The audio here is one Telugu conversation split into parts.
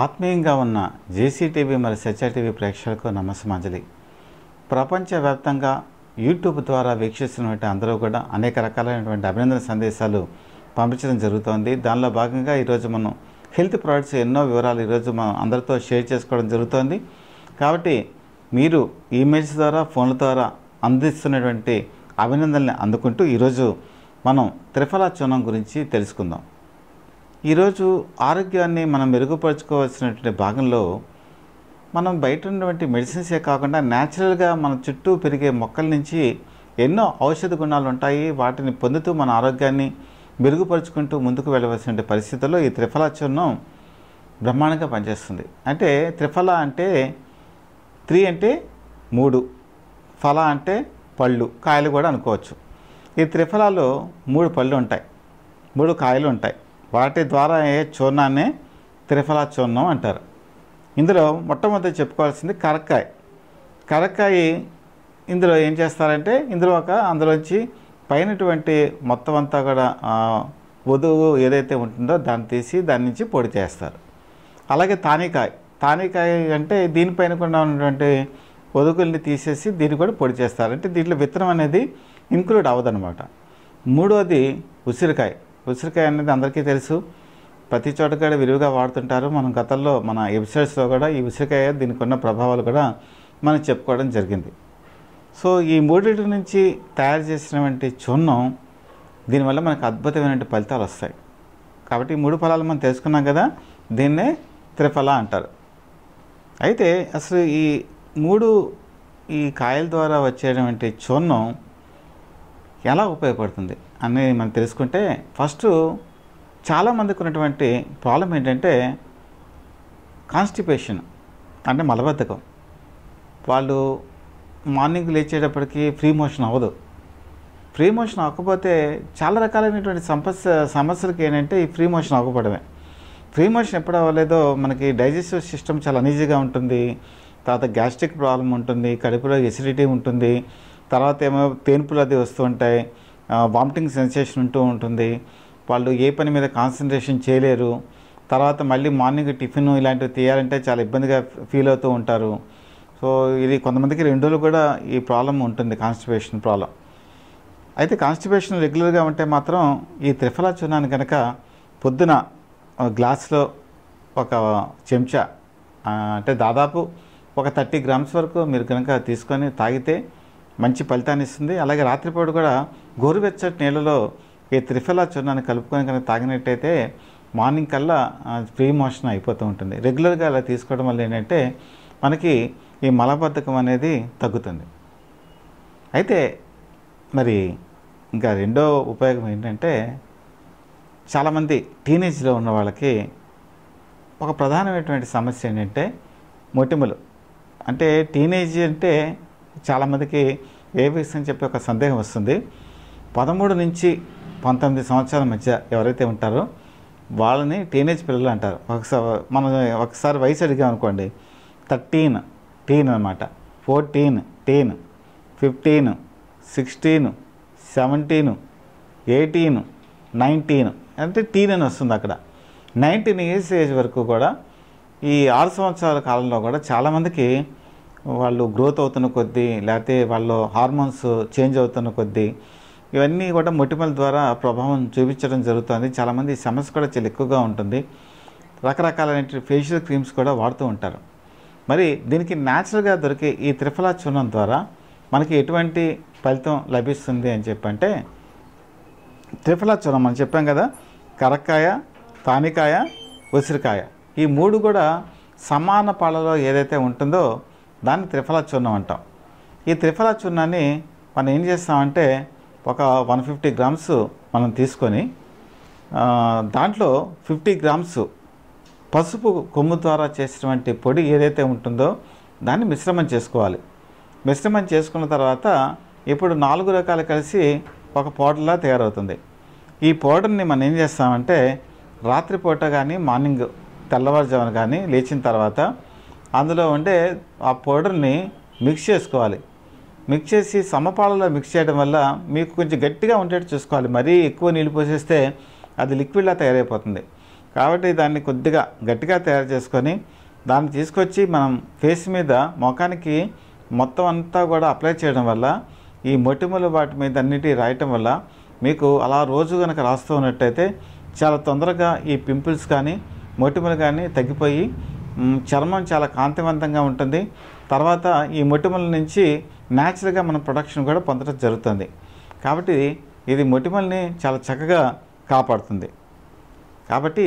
ఆత్మీయంగా ఉన్న జేసీటీవీ మరియు సత్యటీవీ ప్రేక్షకులకు నమస్మాంజలి ప్రపంచవ్యాప్తంగా యూట్యూబ్ ద్వారా వీక్షిస్తున్నటువంటి అందరూ కూడా అనేక రకాలైనటువంటి అభినందన సందేశాలు పంపించడం జరుగుతోంది దానిలో భాగంగా ఈరోజు మనం హెల్త్ ప్రొడక్ట్స్ ఎన్నో వివరాలు ఈరోజు మనం అందరితో షేర్ చేసుకోవడం జరుగుతోంది కాబట్టి మీరు ఈమెయిల్స్ ద్వారా ఫోన్ల ద్వారా అందిస్తున్నటువంటి అభినందనల్ని అందుకుంటూ ఈరోజు మనం త్రిఫలా చూనం గురించి తెలుసుకుందాం ఈరోజు ఆరోగ్యాన్ని మనం మెరుగుపరచుకోవాల్సినటువంటి భాగంలో మనం బయట ఉన్నటువంటి మెడిసిన్సే కాకుండా న్యాచురల్గా మన చుట్టూ పెరిగే మొక్కల నుంచి ఎన్నో ఔషధ గుణాలు ఉంటాయి వాటిని పొందుతూ మన ఆరోగ్యాన్ని మెరుగుపరుచుకుంటూ ముందుకు వెళ్ళవలసిన పరిస్థితుల్లో ఈ త్రిఫల చూర్ణం బ్రహ్మాండంగా పనిచేస్తుంది అంటే త్రిఫల అంటే త్రీ అంటే మూడు ఫల అంటే పళ్ళు కాయలు కూడా అనుకోవచ్చు ఈ త్రిఫలాలో మూడు పళ్ళు ఉంటాయి మూడు కాయలు ఉంటాయి వాటి ద్వారా అయ్యే చూర్ణాన్ని త్రిఫలా చూర్ణం అంటారు ఇందులో మొట్టమొదటి చెప్పుకోవాల్సింది కరక్కాయ కరక్కాయ ఇందులో ఏం చేస్తారంటే ఇందులో ఒక అందులోంచి పైనటువంటి మొత్తం అంతా కూడా వధువు ఏదైతే ఉంటుందో దాన్ని తీసి దాని నుంచి పొడి చేస్తారు అలాగే తానికాయ తానికాయ అంటే దీనిపైన కూడా ఉన్నటువంటి వధుకుల్ని తీసేసి దీన్ని కూడా పొడి చేస్తారు అంటే దీంట్లో విత్తనం అనేది ఇంక్లూడ్ అవ్వదనమాట మూడోది ఉసిరికాయ ఉసిరికాయ అనేది అందరికీ తెలుసు ప్రతి చోట కూడా విరివిగా వాడుతుంటారు మనం గతంలో మన ఎపిసోడ్స్లో కూడా ఈ ఉసిరికాయ దీనికి ఉన్న ప్రభావాలు కూడా మనం చెప్పుకోవడం జరిగింది సో ఈ మూడింటి నుంచి తయారు చేసినటువంటి చూర్ణం దీనివల్ల మనకు అద్భుతమైనటువంటి ఫలితాలు వస్తాయి కాబట్టి ఈ మూడు ఫలాలు మనం తెలుసుకున్నాం కదా దీన్నే త్రిఫల అంటారు అయితే అసలు ఈ మూడు ఈ కాయల ద్వారా వచ్చేటువంటి చూర్ణం ఎలా ఉపయోగపడుతుంది అనేది మనం తెలుసుకుంటే ఫస్ట్ చాలామందికి ఉన్నటువంటి ప్రాబ్లం ఏంటంటే కాన్స్టిపేషన్ అంటే మలబద్ధకం వాళ్ళు మార్నింగ్ లేచేటప్పటికి ఫ్రీ మోషన్ అవ్వదు ఫ్రీ మోషన్ అవ్వకపోతే చాలా రకాలైనటువంటి సమస్య సమస్యలకి ఏంటంటే ఈ ఫ్రీ మోషన్ అవ్వకపోవడమే ఫ్రీ మోషన్ ఎప్పుడు అవ్వలేదో మనకి డైజెస్టివ్ సిస్టమ్ చాలా అనీజీగా ఉంటుంది తర్వాత గ్యాస్ట్రిక్ ప్రాబ్లం ఉంటుంది కడుపులో ఎసిడిటీ ఉంటుంది తర్వాత ఏమో తేన్పులు అది వస్తుంటాయి వామిటింగ్ సెన్సేషన్ ఉంటూ ఉంటుంది వాళ్ళు ఏ పని మీద కాన్సన్ట్రేషన్ చేయలేరు తర్వాత మళ్ళీ మార్నింగ్ టిఫిన్ ఇలాంటివి తీయాలంటే చాలా ఇబ్బందిగా ఫీల్ అవుతూ ఉంటారు సో ఇది కొంతమందికి రెండు రోజులు కూడా ఈ ప్రాబ్లం ఉంటుంది కాన్స్టిపేషన్ ప్రాబ్లం అయితే కాన్స్టిపేషన్ రెగ్యులర్గా ఉంటే మాత్రం ఈ త్రిఫలా చూర్ణాన్ని కనుక పొద్దున గ్లాస్లో ఒక చెంచా అంటే దాదాపు ఒక థర్టీ గ్రామ్స్ వరకు మీరు కనుక తీసుకొని తాగితే మంచి ఫలితాన్ని ఇస్తుంది అలాగే రాత్రిపూట కూడా గోరువెచ్చటి నీళ్ళలో ఈ త్రిఫల చూర్ణాన్ని కలుపుకొని కనుక తాగినట్టయితే మార్నింగ్ కల్లా ప్రీ మోషన్ అయిపోతూ ఉంటుంది రెగ్యులర్గా అలా తీసుకోవడం వల్ల ఏంటంటే మనకి ఈ మలబద్ధకం అనేది తగ్గుతుంది అయితే మరి ఇంకా రెండో ఉపయోగం ఏంటంటే చాలామంది టీనేజ్లో ఉన్న వాళ్ళకి ఒక ప్రధానమైనటువంటి సమస్య ఏంటంటే మొటిమలు అంటే టీనేజ్ అంటే చాలామందికి ఏబీసీ అని చెప్పి ఒక సందేహం వస్తుంది పదమూడు నుంచి పంతొమ్మిది సంవత్సరాల మధ్య ఎవరైతే ఉంటారో వాళ్ళని టీనేజ్ పిల్లలు అంటారు ఒకసారి మనం ఒకసారి వయసు అడిగాం అనుకోండి థర్టీన్ టీన్ అనమాట fourteen teen fifteen sixteen seventeen eighteen nineteen అంటే టీన్ అని వస్తుంది అక్కడ నైన్టీన్ ఇయర్స్ ఏజ్ వరకు కూడా ఈ ఆరు సంవత్సరాల కాలంలో కూడా చాలామందికి వాళ్ళు గ్రోత్ అవుతున్న కొద్దీ లేకపోతే వాళ్ళు హార్మోన్స్ చేంజ్ అవుతున్న కొద్దీ ఇవన్నీ కూడా మొటిమల ద్వారా ప్రభావం చూపించడం జరుగుతుంది చాలామంది సమస్య కూడా చాలా ఎక్కువగా ఉంటుంది రకరకాలైన ఫేషియల్ క్రీమ్స్ కూడా వాడుతూ ఉంటారు మరి దీనికి న్యాచురల్గా దొరికే ఈ త్రిఫలా చూర్ణం ద్వారా మనకి ఎటువంటి ఫలితం లభిస్తుంది అని చెప్పంటే త్రిఫలా చూర్ణం మనం చెప్పాం కదా కరక్కాయ తానికాయ ఉసిరికాయ ఈ మూడు కూడా సమాన పాలలో ఏదైతే ఉంటుందో దాన్ని త్రిఫల చూర్ణం అంటాం ఈ త్రిఫల చూర్ణాన్ని మనం ఏం చేస్తామంటే ఒక వన్ ఫిఫ్టీ గ్రామ్స్ మనం తీసుకొని దాంట్లో ఫిఫ్టీ గ్రామ్స్ పసుపు కొమ్ము ద్వారా చేసినటువంటి పొడి ఏదైతే ఉంటుందో దాన్ని మిశ్రమం చేసుకోవాలి మిశ్రమం చేసుకున్న తర్వాత ఇప్పుడు నాలుగు రకాలు కలిసి ఒక పౌడర్లా తయారవుతుంది ఈ పౌడర్ని మనం ఏం చేస్తామంటే రాత్రిపూట కానీ మార్నింగ్ తెల్లవారుజామున కానీ లేచిన తర్వాత అందులో ఉండే ఆ పౌడర్ని మిక్స్ చేసుకోవాలి మిక్స్ చేసి సమపాలలో మిక్స్ చేయడం వల్ల మీకు కొంచెం గట్టిగా ఉండేట్టు చూసుకోవాలి మరీ ఎక్కువ నీళ్ళు పోసేస్తే అది లిక్విడ్లా తయారైపోతుంది కాబట్టి దాన్ని కొద్దిగా గట్టిగా తయారు చేసుకొని దాన్ని తీసుకొచ్చి మనం ఫేస్ మీద ముఖానికి మొత్తం అంతా కూడా అప్లై చేయడం వల్ల ఈ మొటిమలు వాటి మీద అన్నిటి రాయటం వల్ల మీకు అలా రోజు కనుక రాస్తూ ఉన్నట్టయితే చాలా తొందరగా ఈ పింపుల్స్ కానీ మొటిములు కానీ తగ్గిపోయి చర్మం చాలా కాంతివంతంగా ఉంటుంది తర్వాత ఈ మొటిమల నుంచి న్యాచురల్గా మనం ప్రొడక్షన్ కూడా పొందడం జరుగుతుంది కాబట్టి ఇది మొటిమల్ని చాలా చక్కగా కాపాడుతుంది కాబట్టి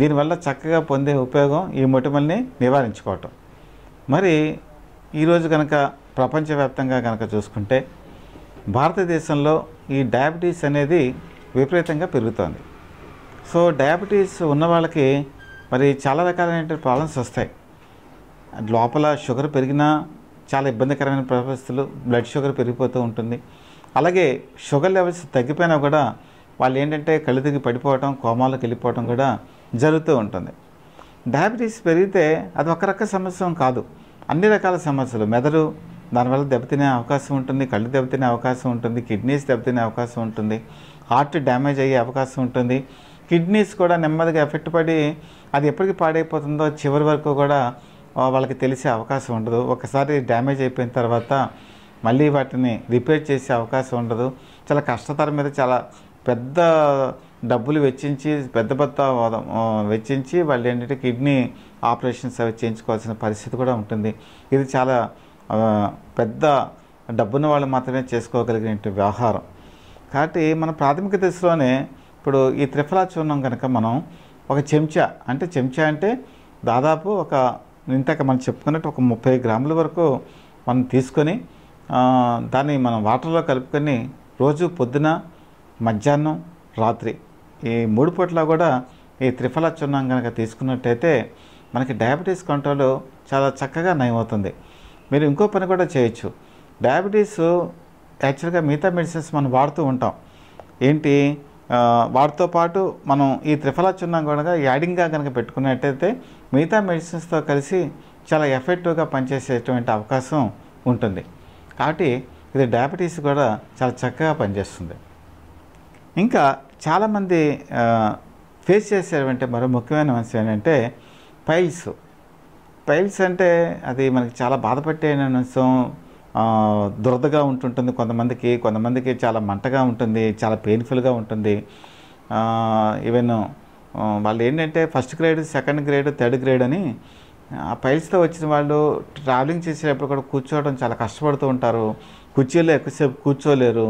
దీనివల్ల చక్కగా పొందే ఉపయోగం ఈ మొటిమల్ని నివారించుకోవటం మరి ఈరోజు కనుక ప్రపంచవ్యాప్తంగా కనుక చూసుకుంటే భారతదేశంలో ఈ డయాబెటీస్ అనేది విపరీతంగా పెరుగుతోంది సో డయాబెటీస్ ఉన్న వాళ్ళకి మరి చాలా రకాలైన ప్రాబ్లమ్స్ వస్తాయి లోపల షుగర్ పెరిగినా చాలా ఇబ్బందికరమైన పరిస్థితులు బ్లడ్ షుగర్ పెరిగిపోతూ ఉంటుంది అలాగే షుగర్ లెవెల్స్ తగ్గిపోయినా కూడా వాళ్ళు ఏంటంటే కళ్ళు తిరిగి పడిపోవటం కోమాలకు వెళ్ళిపోవటం కూడా జరుగుతూ ఉంటుంది డయాబెటీస్ పెరిగితే అది ఒక రక సమస్య కాదు అన్ని రకాల సమస్యలు మెదడు దానివల్ల దెబ్బతినే అవకాశం ఉంటుంది కళ్ళు దెబ్బతినే అవకాశం ఉంటుంది కిడ్నీస్ దెబ్బతినే అవకాశం ఉంటుంది హార్ట్ డ్యామేజ్ అయ్యే అవకాశం ఉంటుంది కిడ్నీస్ కూడా నెమ్మదిగా ఎఫెక్ట్ పడి అది ఎప్పటికి పాడైపోతుందో చివరి వరకు కూడా వాళ్ళకి తెలిసే అవకాశం ఉండదు ఒకసారి డ్యామేజ్ అయిపోయిన తర్వాత మళ్ళీ వాటిని రిపేర్ చేసే అవకాశం ఉండదు చాలా కష్టతరం మీద చాలా పెద్ద డబ్బులు వెచ్చించి పెద్ద పెద్ద వెచ్చించి వాళ్ళు ఏంటంటే కిడ్నీ ఆపరేషన్స్ అవి చేయించుకోవాల్సిన పరిస్థితి కూడా ఉంటుంది ఇది చాలా పెద్ద డబ్బున్న వాళ్ళు మాత్రమే చేసుకోగలిగిన వ్యవహారం కాబట్టి మన ప్రాథమిక దశలోనే ఇప్పుడు ఈ త్రిఫలా చూర్ణం కనుక మనం ఒక చెంచా అంటే చెంచా అంటే దాదాపు ఒక ఇంతక మనం చెప్పుకున్నట్టు ఒక ముప్పై గ్రాముల వరకు మనం తీసుకొని దాన్ని మనం వాటర్లో కలుపుకొని రోజు పొద్దున మధ్యాహ్నం రాత్రి ఈ మూడు పూట్ల కూడా ఈ త్రిఫల చూర్ణం కనుక తీసుకున్నట్టయితే మనకి డయాబెటీస్ కంట్రోల్ చాలా చక్కగా నయమవుతుంది మీరు ఇంకో పని కూడా చేయొచ్చు డయాబెటీస్ యాక్చువల్గా మిగతా మెడిసిన్స్ మనం వాడుతూ ఉంటాం ఏంటి వాటితో పాటు మనం ఈ త్రిఫలా చున్నం కూడా యాడింగ్గా కనుక పెట్టుకున్నట్టయితే మిగతా మెడిసిన్స్తో కలిసి చాలా ఎఫెక్టివ్గా పనిచేసేటువంటి అవకాశం ఉంటుంది కాబట్టి ఇది డయాబెటీస్ కూడా చాలా చక్కగా పనిచేస్తుంది ఇంకా చాలామంది ఫేస్ చేసేటువంటి మరో ముఖ్యమైన అంశం ఏంటంటే పైల్స్ పైల్స్ అంటే అది మనకి చాలా బాధపట్టే అంశం దురదగా ఉంటుంటుంది కొంతమందికి కొంతమందికి చాలా మంటగా ఉంటుంది చాలా పెయిన్ఫుల్గా ఉంటుంది ఈవెన్ వాళ్ళు ఏంటంటే first grade second grade third grade అని ఆ పైల్స్తో వచ్చిన వాళ్ళు ట్రావెలింగ్ చేసేటప్పుడు కూడా కూర్చోవడం చాలా కష్టపడుతూ ఉంటారు కుర్చీలో ఎక్కువసేపు కూర్చోలేరు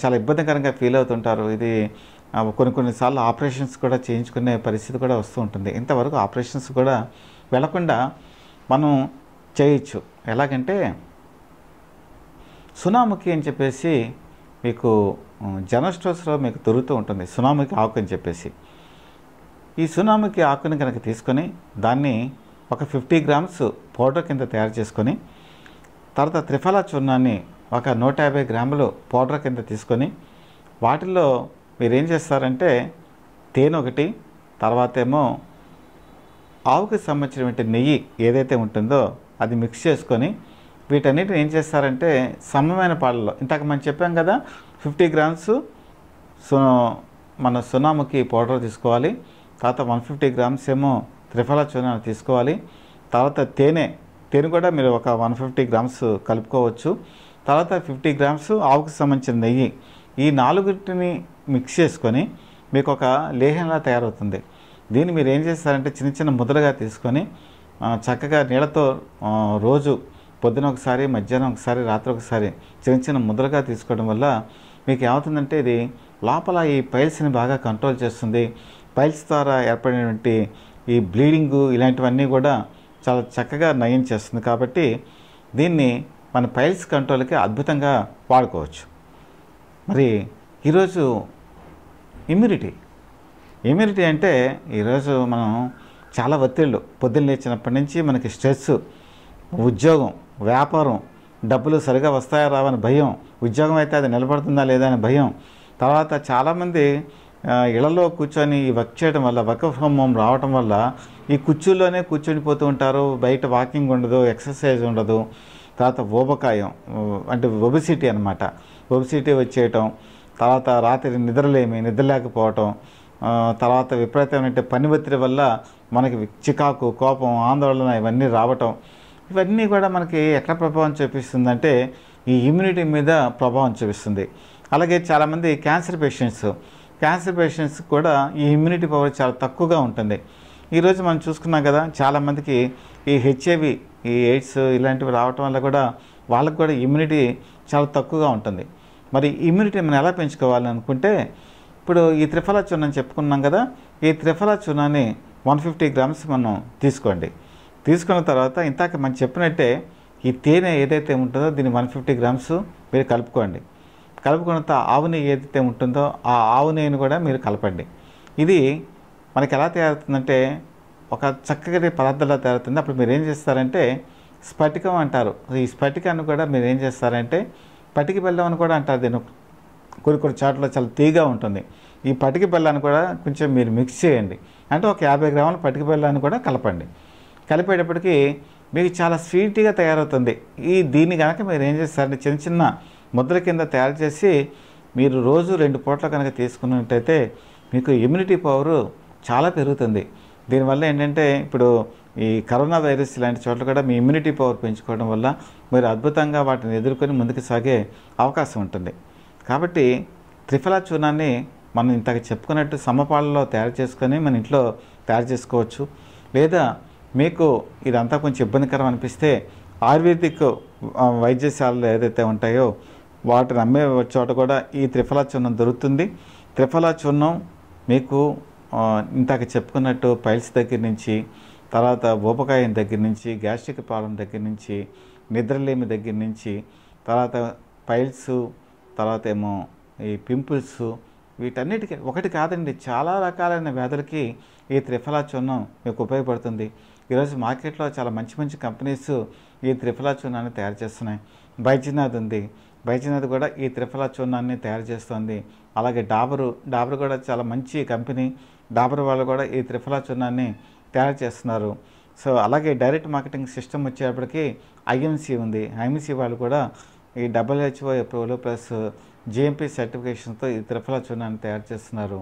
చాలా ఇబ్బందికరంగా ఫీల్ అవుతుంటారు ఇది కొన్ని కొన్నిసార్లు ఆపరేషన్స్ కూడా చేయించుకునే పరిస్థితి కూడా వస్తూ ఉంటుంది ఇంతవరకు ఆపరేషన్స్ కూడా వెళ్లకుండా మనం చేయొచ్చు ఎలాగంటే సునాముఖి అని చెప్పేసి మీకు జనస్టోస్లో మీకు దొరుకుతూ ఉంటుంది సునాముఖి ఆకు అని చెప్పేసి ఈ సునాముఖి ఆకుని కనుక తీసుకొని దాన్ని ఒక ఫిఫ్టీ గ్రామ్స్ పౌడర్ కింద తయారు చేసుకొని తర్వాత త్రిఫలా చూర్ణాన్ని ఒక నూట యాభై గ్రాములు పౌడర్ కింద తీసుకొని వాటిల్లో మీరు ఏం చేస్తారంటే తేనె ఒకటి తర్వాత ఏమో ఆవుకి సంబంధించినటువంటి నెయ్యి ఏదైతే ఉంటుందో అది మిక్స్ చేసుకొని వీటన్నిటిని ఏం చేస్తారంటే సమమైన పాలలో ఇంతక మనం చెప్పాం కదా ఫిఫ్టీ గ్రామ్స్ సో మన సునాముకి పౌడర్ తీసుకోవాలి తర్వాత వన్ ఫిఫ్టీ గ్రామ్స్ ఏమో త్రిఫలా చూర్ణ తీసుకోవాలి తర్వాత తేనె తేనె కూడా మీరు ఒక వన్ ఫిఫ్టీ గ్రామ్స్ కలుపుకోవచ్చు తర్వాత ఫిఫ్టీ గ్రామ్స్ ఆవుకు సంబంధించిన నెయ్యి ఈ నాలుగుటిని మిక్స్ చేసుకొని మీకు ఒక లేహంలా తయారవుతుంది దీన్ని మీరు ఏం చేస్తారంటే చిన్న చిన్న ముద్రగా తీసుకొని చక్కగా నీళ్ళతో రోజు పొద్దున ఒకసారి మధ్యాహ్నం ఒకసారి రాత్రి ఒకసారి చిన్న చిన్న ముద్రగా తీసుకోవడం వల్ల మీకు ఏమవుతుందంటే ఇది లోపల ఈ పైల్స్ని బాగా కంట్రోల్ చేస్తుంది పైల్స్ ద్వారా ఏర్పడినటువంటి ఈ బ్లీడింగు ఇలాంటివన్నీ కూడా చాలా చక్కగా నయం చేస్తుంది కాబట్టి దీన్ని మన పైల్స్ కంట్రోల్కి అద్భుతంగా వాడుకోవచ్చు మరి ఈరోజు ఇమ్యూనిటీ ఇమ్యూనిటీ అంటే ఈరోజు మనం చాలా ఒత్తిళ్ళు పొద్దున్న లేచినప్పటి నుంచి మనకి స్ట్రెస్ ఉద్యోగం వ్యాపారం డబ్బులు సరిగా వస్తాయా రావని భయం ఉద్యోగం అయితే అది నిలబడుతుందా లేదా అని భయం తర్వాత చాలామంది ఇళ్లలో కూర్చొని వర్క్ చేయడం వల్ల వర్క్ ఫ్రమ్ హోమ్ రావటం వల్ల ఈ కుర్చీల్లోనే కూర్చొనిపోతూ ఉంటారు బయట వాకింగ్ ఉండదు ఎక్సర్సైజ్ ఉండదు తర్వాత ఓబకాయం అంటే ఒబిసిటీ అనమాట ఒబిసిటీ వచ్చేయటం తర్వాత రాత్రి నిద్రలేమి నిద్ర లేకపోవటం తర్వాత విపరీతమైన పని ఒత్తిడి వల్ల మనకి చికాకు కోపం ఆందోళన ఇవన్నీ రావటం ఇవన్నీ కూడా మనకి ఎట్లా ప్రభావం చూపిస్తుందంటే ఈ ఇమ్యూనిటీ మీద ప్రభావం చూపిస్తుంది అలాగే చాలామంది క్యాన్సర్ పేషెంట్స్ క్యాన్సర్ పేషెంట్స్ కూడా ఈ ఇమ్యూనిటీ పవర్ చాలా తక్కువగా ఉంటుంది ఈరోజు మనం చూసుకున్నాం కదా చాలామందికి ఈ హెచ్ఐవి ఈ ఎయిడ్స్ ఇలాంటివి రావటం వల్ల కూడా వాళ్ళకు కూడా ఇమ్యూనిటీ చాలా తక్కువగా ఉంటుంది మరి ఇమ్యూనిటీ మనం ఎలా పెంచుకోవాలి అనుకుంటే ఇప్పుడు ఈ త్రిఫలా చూర్ణం చెప్పుకున్నాం కదా ఈ త్రిఫలా చూర్ణాన్ని వన్ ఫిఫ్టీ గ్రామ్స్ మనం తీసుకోండి తీసుకున్న తర్వాత ఇంతాక మనం చెప్పినట్టే ఈ తేనె ఏదైతే ఉంటుందో దీన్ని వన్ ఫిఫ్టీ గ్రామ్స్ మీరు కలుపుకోండి కలుపుకున్న ఆవు నెయ్యి ఏదైతే ఉంటుందో ఆ ఆవు నెయ్యిని కూడా మీరు కలపండి ఇది మనకి ఎలా తయారవుతుందంటే ఒక చక్కటి పదార్థంలో తయారవుతుంది అప్పుడు మీరు ఏం చేస్తారంటే స్ఫటికం అంటారు ఈ స్ఫటికాన్ని కూడా మీరు ఏం చేస్తారంటే పటికి బెల్లం అని కూడా అంటారు దీన్ని కొన్ని కొన్ని చాట్లో చాలా తీగా ఉంటుంది ఈ పటికి బెల్లాన్ని కూడా కొంచెం మీరు మిక్స్ చేయండి అంటే ఒక యాభై గ్రాముల పటికి బెల్లాన్ని కూడా కలపండి కలిపేటప్పటికీ మీకు చాలా స్వీట్గా తయారవుతుంది ఈ దీన్ని కనుక మీరు ఏం చేస్తారంటే చిన్న చిన్న ముద్ర కింద తయారు చేసి మీరు రోజు రెండు పూట్ల కనుక తీసుకున్నట్టయితే మీకు ఇమ్యూనిటీ పవర్ చాలా పెరుగుతుంది దీనివల్ల ఏంటంటే ఇప్పుడు ఈ కరోనా వైరస్ లాంటి చోట్ల కూడా మీ ఇమ్యూనిటీ పవర్ పెంచుకోవడం వల్ల మీరు అద్భుతంగా వాటిని ఎదుర్కొని ముందుకు సాగే అవకాశం ఉంటుంది కాబట్టి త్రిఫలా చూర్ణాన్ని మనం ఇంతకు చెప్పుకున్నట్టు సమపాలలో తయారు చేసుకొని మన ఇంట్లో తయారు చేసుకోవచ్చు లేదా మీకు ఇదంతా కొంచెం ఇబ్బందికరం అనిపిస్తే ఆయుర్వేదిక్ వైద్యశాలలు ఏదైతే ఉంటాయో వాటిని అమ్మే చోట కూడా ఈ త్రిఫలా చూర్ణం దొరుకుతుంది త్రిఫలా చూర్ణం మీకు ఇంతాక చెప్పుకున్నట్టు పైల్స్ దగ్గర నుంచి తర్వాత ఊపకాయం దగ్గర నుంచి గ్యాస్ట్రిక్ ప్రాబ్లం దగ్గర నుంచి నిద్రలేమి దగ్గర నుంచి తర్వాత పైల్స్ తర్వాత ఏమో ఈ పింపుల్స్ వీటన్నిటికీ ఒకటి కాదండి చాలా రకాలైన వ్యాధులకి ఈ త్రిఫలా చూర్ణం మీకు ఉపయోగపడుతుంది ఈరోజు మార్కెట్లో చాలా మంచి మంచి కంపెనీస్ ఈ త్రిఫలా చూర్ణాన్ని తయారు చేస్తున్నాయి బైజీనాథ్ ఉంది బైజీనాథ్ కూడా ఈ త్రిఫలా చూర్ణాన్ని తయారు చేస్తుంది అలాగే డాబరు డాబరు కూడా చాలా మంచి కంపెనీ డాబర్ వాళ్ళు కూడా ఈ త్రిఫలా చూర్ణాన్ని తయారు చేస్తున్నారు సో అలాగే డైరెక్ట్ మార్కెటింగ్ సిస్టమ్ వచ్చేటప్పటికి ఐఎంసీ ఉంది ఐఎంసీ వాళ్ళు కూడా ఈ డబ్ల్యూహెచ్ఓ అప్రూవల్ ప్లస్ జిఎంపీ సర్టిఫికేషన్తో ఈ త్రిఫలా చూర్ణాన్ని తయారు చేస్తున్నారు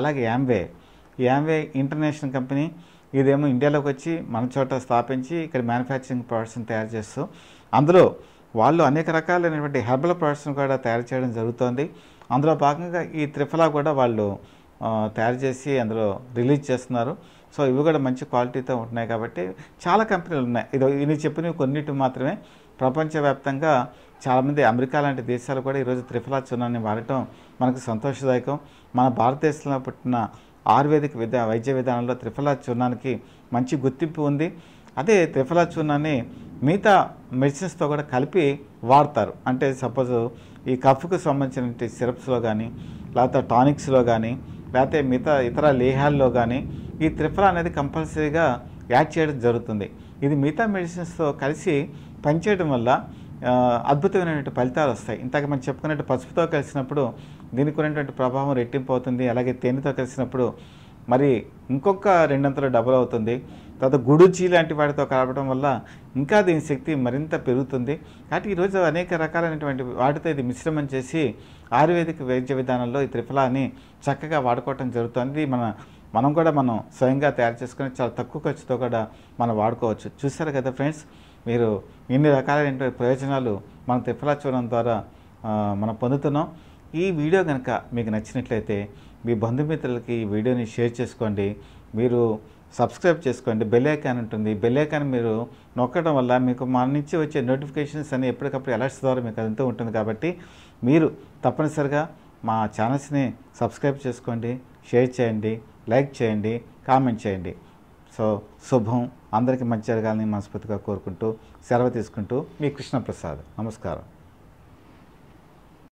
అలాగే యాంవే యాంవే ఇంటర్నేషనల్ కంపెనీ ఇదేమో ఇండియాలోకి వచ్చి మన చోట స్థాపించి ఇక్కడ మ్యానుఫ్యాక్చరింగ్ ప్రొడక్ట్స్ని తయారు చేస్తూ అందులో వాళ్ళు అనేక రకాలైనటువంటి హెర్బల్ ప్రొడక్ట్స్ని కూడా తయారు చేయడం జరుగుతోంది అందులో భాగంగా ఈ త్రిఫలా కూడా వాళ్ళు తయారు చేసి అందులో రిలీజ్ చేస్తున్నారు సో ఇవి కూడా మంచి క్వాలిటీతో ఉంటున్నాయి కాబట్టి చాలా కంపెనీలు ఉన్నాయి ఇది ఇది చెప్పినవి కొన్నిటి మాత్రమే ప్రపంచవ్యాప్తంగా చాలామంది అమెరికా లాంటి దేశాలు కూడా ఈరోజు త్రిఫలా చున్నాన్ని వాడటం మనకు సంతోషదాయకం మన భారతదేశంలో పుట్టిన ఆయుర్వేదిక విద్య వైద్య విధానంలో త్రిఫలా చూర్ణానికి మంచి గుర్తింపు ఉంది అదే త్రిఫలా చూర్ణాన్ని మిగతా మెడిసిన్స్తో కూడా కలిపి వాడతారు అంటే సపోజ్ ఈ కఫ్కు సంబంధించిన సిరప్స్లో కానీ లేకపోతే టానిక్స్లో కానీ లేకపోతే మిగతా ఇతర లేహాల్లో కానీ ఈ త్రిఫల అనేది కంపల్సరీగా యాడ్ చేయడం జరుగుతుంది ఇది మిగతా మెడిసిన్స్తో కలిసి పనిచేయడం వల్ల అద్భుతమైనటువంటి ఫలితాలు వస్తాయి ఇంతకు మనం చెప్పుకున్నట్టు పసుపుతో కలిసినప్పుడు దీనికి ఉన్నటువంటి ప్రభావం రెట్టింపు అవుతుంది అలాగే తేనెతో కలిసినప్పుడు మరి ఇంకొక రెండంతలు డబుల్ అవుతుంది తర్వాత గుడుచి లాంటి వాటితో కలపడం వల్ల ఇంకా దీని శక్తి మరింత పెరుగుతుంది కాబట్టి ఈరోజు అనేక రకాలైనటువంటి వాటితో ఇది మిశ్రమం చేసి ఆయుర్వేదిక వైద్య విధానంలో ఈ త్రిఫలాన్ని చక్కగా వాడుకోవటం జరుగుతుంది మన మనం కూడా మనం స్వయంగా తయారు చేసుకుని చాలా తక్కువ ఖర్చుతో కూడా మనం వాడుకోవచ్చు చూసారు కదా ఫ్రెండ్స్ మీరు ఇన్ని రకాలైనటువంటి ప్రయోజనాలు మనం త్రిఫలా చూడడం ద్వారా మనం పొందుతున్నాం ఈ వీడియో కనుక మీకు నచ్చినట్లయితే మీ బంధుమిత్రులకి ఈ వీడియోని షేర్ చేసుకోండి మీరు సబ్స్క్రైబ్ చేసుకోండి బెల్ ఐకాన్ ఉంటుంది బెల్ ఐకాన్ మీరు నొక్కడం వల్ల మీకు మన నుంచి వచ్చే నోటిఫికేషన్స్ అన్ని ఎప్పటికప్పుడు అలర్ట్స్ ద్వారా మీకు అదంతా ఉంటుంది కాబట్టి మీరు తప్పనిసరిగా మా ఛానల్స్ని సబ్స్క్రైబ్ చేసుకోండి షేర్ చేయండి లైక్ చేయండి కామెంట్ చేయండి సో శుభం అందరికీ మంచి జరగాలని మనస్ఫూర్తిగా కోరుకుంటూ సెలవు తీసుకుంటూ మీ కృష్ణప్రసాద్ నమస్కారం